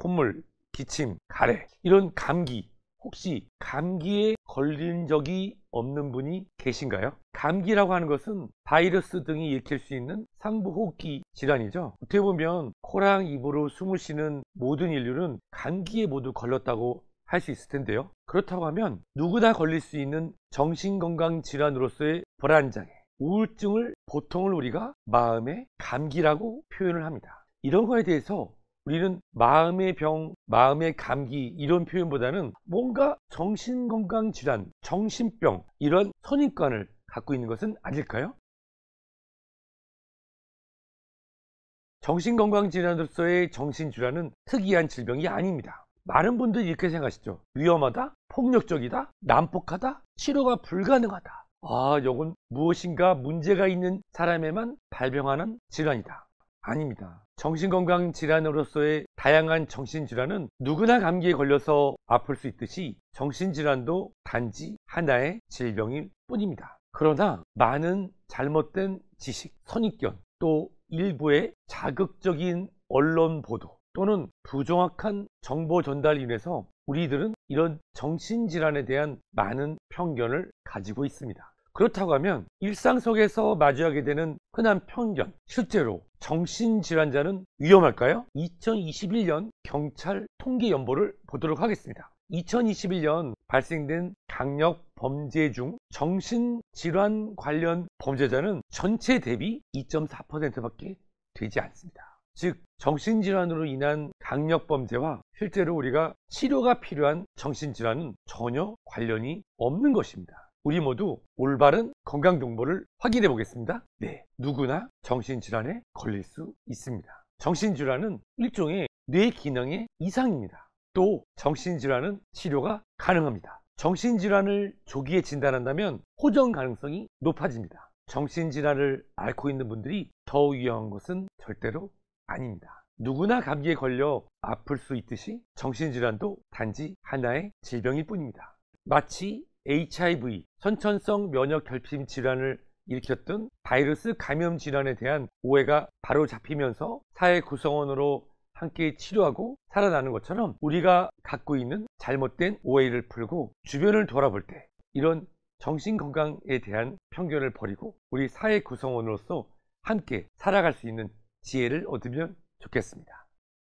콧물, 기침, 가래 이런 감기 혹시 감기에 걸린 적이 없는 분이 계신가요? 감기라고 하는 것은 바이러스 등이 일으킬 수 있는 상부호흡기 질환이죠. 어떻게 보면 코랑 입으로 숨을 쉬는 모든 인류는 감기에 모두 걸렸다고 할 수 있을 텐데요. 그렇다고 하면 누구나 걸릴 수 있는 정신건강 질환으로서의 불안장애, 우울증을 보통을 우리가 마음의 감기라고 표현을 합니다. 이런 거에 대해서 우리는 마음의 병, 마음의 감기 이런 표현보다는 뭔가 정신건강 질환, 정신병 이런 선입관을 갖고 있는 것은 아닐까요? 정신건강질환으로서의 정신질환은 특이한 질병이 아닙니다. 많은 분들이 이렇게 생각하시죠. 위험하다, 폭력적이다, 난폭하다, 치료가 불가능하다. 아, 이건 무엇인가 문제가 있는 사람에만 발병하는 질환이다. 아닙니다. 정신건강 질환으로서의 다양한 정신질환은 누구나 감기에 걸려서 아플 수 있듯이 정신질환도 단지 하나의 질병일 뿐입니다. 그러나 많은 잘못된 지식, 선입견, 또 일부의 자극적인 언론 보도 또는 부정확한 정보 전달로 인해서 우리들은 이런 정신질환에 대한 많은 편견을 가지고 있습니다. 그렇다고 하면 일상 속에서 마주하게 되는 흔한 편견, 실제로 정신질환자는 위험할까요? 2021년 경찰 통계 연보를 보도록 하겠습니다. 2021년 발생된 강력 범죄 중 정신질환 관련 범죄자는 전체 대비 2.4%밖에 되지 않습니다. 즉 정신질환으로 인한 강력범죄와 실제로 우리가 치료가 필요한 정신질환은 전혀 관련이 없는 것입니다. 우리 모두 올바른 건강 정보를 확인해 보겠습니다. 네, 누구나 정신질환에 걸릴 수 있습니다. 정신질환은 일종의 뇌 기능의 이상입니다. 또 정신질환은 치료가 가능합니다. 정신질환을 조기에 진단한다면 호전 가능성이 높아집니다. 정신질환을 앓고 있는 분들이 더 위험한 것은 절대로 아닙니다. 누구나 감기에 걸려 아플 수 있듯이 정신질환도 단지 하나의 질병일 뿐입니다. 마치 HIV, 선천성 면역 결핍 질환을 일으켰던 바이러스 감염 질환에 대한 오해가 바로 잡히면서 사회 구성원으로 함께 치료하고 살아나는 것처럼 우리가 갖고 있는 잘못된 오해를 풀고 주변을 돌아볼 때 이런 정신건강에 대한 편견을 버리고 우리 사회 구성원으로서 함께 살아갈 수 있는 지혜를 얻으면 좋겠습니다.